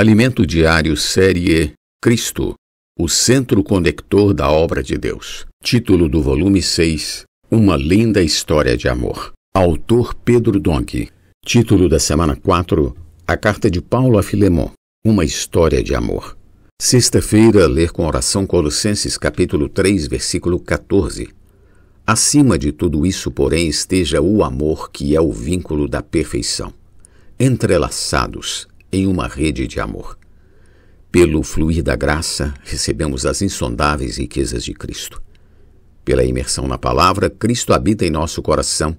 Alimento Diário Série Cristo, o centro conector da obra de Deus. Título do volume 6: Uma linda história de amor. Autor Pedro Dong. Título da semana 4: A carta de Paulo a Filemon. Uma história de amor. Sexta-feira, ler com oração Colossenses capítulo 3, versículo 14. Acima de tudo isso, porém, esteja o amor que é o vínculo da perfeição. Entrelaçados, em uma rede de amor. Pelo fluir da graça, recebemos as insondáveis riquezas de Cristo. Pela imersão na palavra, Cristo habita em nosso coração,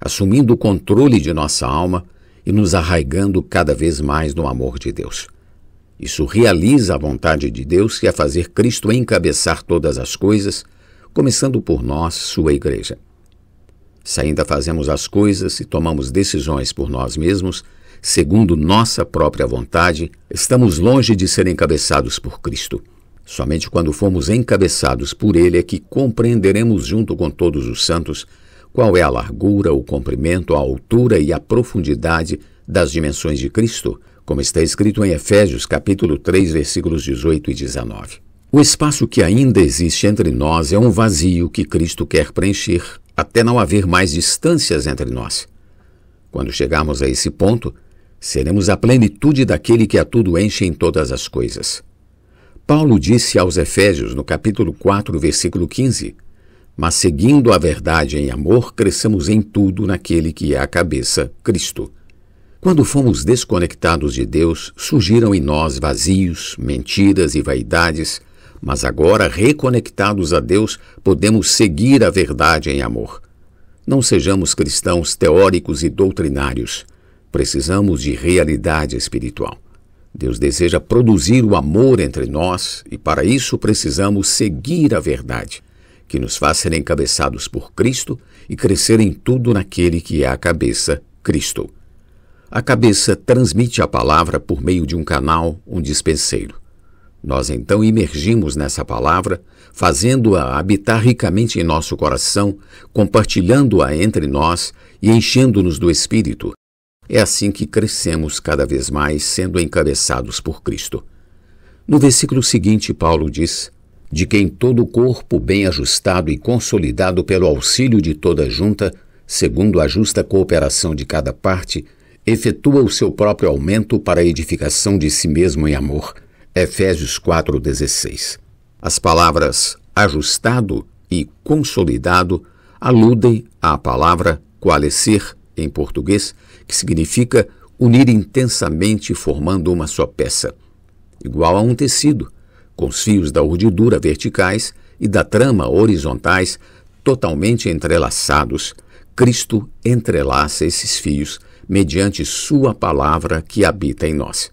assumindo o controle de nossa alma e nos arraigando cada vez mais no amor de Deus. Isso realiza a vontade de Deus, que é fazer Cristo encabeçar todas as coisas, começando por nós, sua igreja. Se ainda fazemos as coisas e tomamos decisões por nós mesmos, segundo nossa própria vontade, estamos longe de ser encabeçados por Cristo. Somente quando formos encabeçados por Ele é que compreenderemos, junto com todos os santos, qual é a largura, o comprimento, a altura e a profundidade das dimensões de Cristo, como está escrito em Efésios capítulo 3, versículos 18 e 19. O espaço que ainda existe entre nós é um vazio que Cristo quer preencher, até não haver mais distâncias entre nós. Quando chegarmos a esse ponto, seremos a plenitude daquele que a tudo enche em todas as coisas. Paulo disse aos Efésios, no capítulo 4, versículo 15: Mas seguindo a verdade em amor, cresçamos em tudo naquele que é a cabeça, Cristo. Quando fomos desconectados de Deus, surgiram em nós vazios, mentiras e vaidades, mas agora, reconectados a Deus, podemos seguir a verdade em amor. Não sejamos cristãos teóricos e doutrinários Precisamos de realidade espiritual. Deus deseja produzir o amor entre nós e, para isso, precisamos seguir a verdade, que nos faz ser encabeçados por Cristo e crescer em tudo naquele que é a cabeça, Cristo. A cabeça transmite a palavra por meio de um canal, um dispenseiro. Nós então imergimos nessa palavra, fazendo-a habitar ricamente em nosso coração, compartilhando-a entre nós e enchendo-nos do Espírito, é assim que crescemos cada vez mais sendo encabeçados por Cristo. No versículo seguinte, Paulo diz: De quem todo o corpo, bem ajustado e consolidado pelo auxílio de toda junta, segundo a justa cooperação de cada parte, efetua o seu próprio aumento para a edificação de si mesmo em amor. Efésios 4,16. As palavras ajustado e consolidado aludem à palavra coalescer, em português, que significa unir intensamente formando uma só peça, igual a um tecido, com os fios da urdidura verticais e da trama horizontais totalmente entrelaçados. Cristo entrelaça esses fios mediante Sua palavra que habita em nós.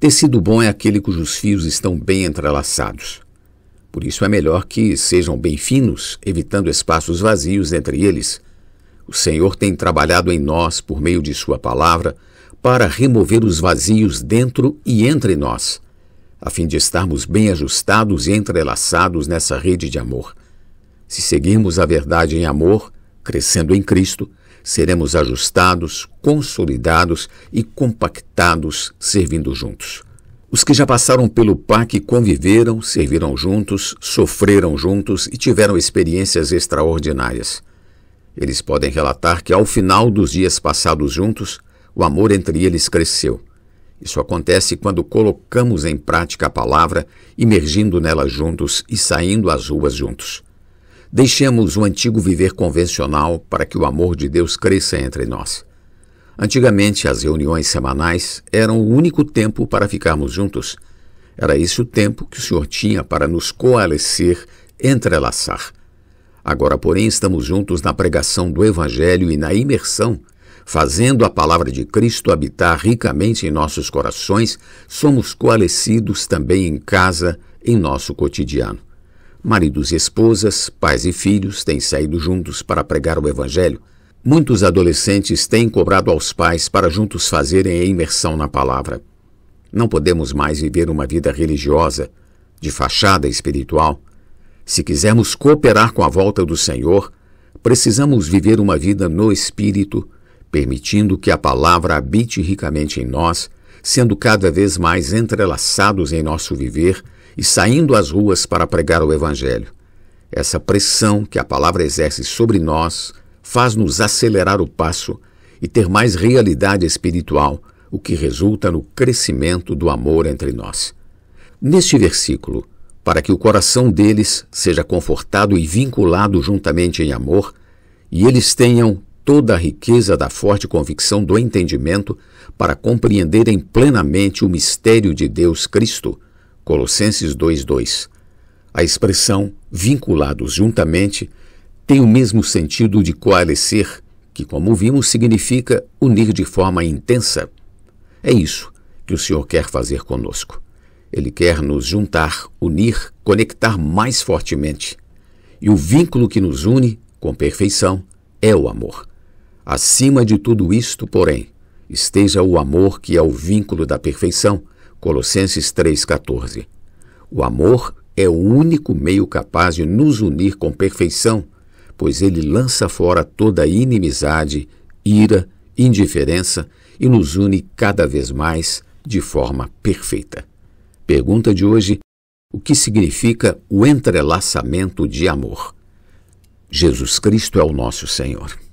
Tecido bom é aquele cujos fios estão bem entrelaçados. Por isso é melhor que sejam bem finos, evitando espaços vazios entre eles, o Senhor tem trabalhado em nós por meio de Sua palavra para remover os vazios dentro e entre nós, a fim de estarmos bem ajustados e entrelaçados nessa rede de amor. Se seguirmos a verdade em amor, crescendo em Cristo, seremos ajustados, consolidados e compactados, servindo juntos. Os que já passaram pelo PAC conviveram, serviram juntos, sofreram juntos e tiveram experiências extraordinárias. Eles podem relatar que, ao final dos dias passados juntos, o amor entre eles cresceu. Isso acontece quando colocamos em prática a palavra, imergindo nela juntos e saindo às ruas juntos. Deixemos o antigo viver convencional para que o amor de Deus cresça entre nós. Antigamente, as reuniões semanais eram o único tempo para ficarmos juntos. Era esse o tempo que o Senhor tinha para nos coalescer, entrelaçar. Agora, porém, estamos juntos na pregação do Evangelho e na imersão. Fazendo a palavra de Cristo habitar ricamente em nossos corações, somos coalescidos também em casa, em nosso cotidiano. Maridos e esposas, pais e filhos têm saído juntos para pregar o Evangelho. Muitos adolescentes têm cobrado aos pais para juntos fazerem a imersão na palavra. Não podemos mais viver uma vida religiosa, de fachada espiritual, se quisermos cooperar com a volta do Senhor, precisamos viver uma vida no Espírito, permitindo que a palavra habite ricamente em nós, sendo cada vez mais entrelaçados em nosso viver e saindo às ruas para pregar o Evangelho. Essa pressão que a palavra exerce sobre nós faz-nos acelerar o passo e ter mais realidade espiritual, o que resulta no crescimento do amor entre nós. Neste versículo, para que o coração deles seja confortado e vinculado juntamente em amor, e eles tenham toda a riqueza da forte convicção do entendimento para compreenderem plenamente o mistério de Deus Cristo. Colossenses 2:2. A expressão vinculados juntamente tem o mesmo sentido de coalescer, que como vimos significa unir de forma intensa. É isso que o Senhor quer fazer conosco. Ele quer nos juntar, unir, conectar mais fortemente. E o vínculo que nos une, com perfeição, é o amor. Acima de tudo isto, porém, esteja o amor que é o vínculo da perfeição. Colossenses 3,14. O amor é o único meio capaz de nos unir com perfeição, pois ele lança fora toda inimizade, ira, indiferença e nos une cada vez mais de forma perfeita. Pergunta de hoje: o que significa o entrelaçamento de amor? Jesus Cristo é o nosso Senhor.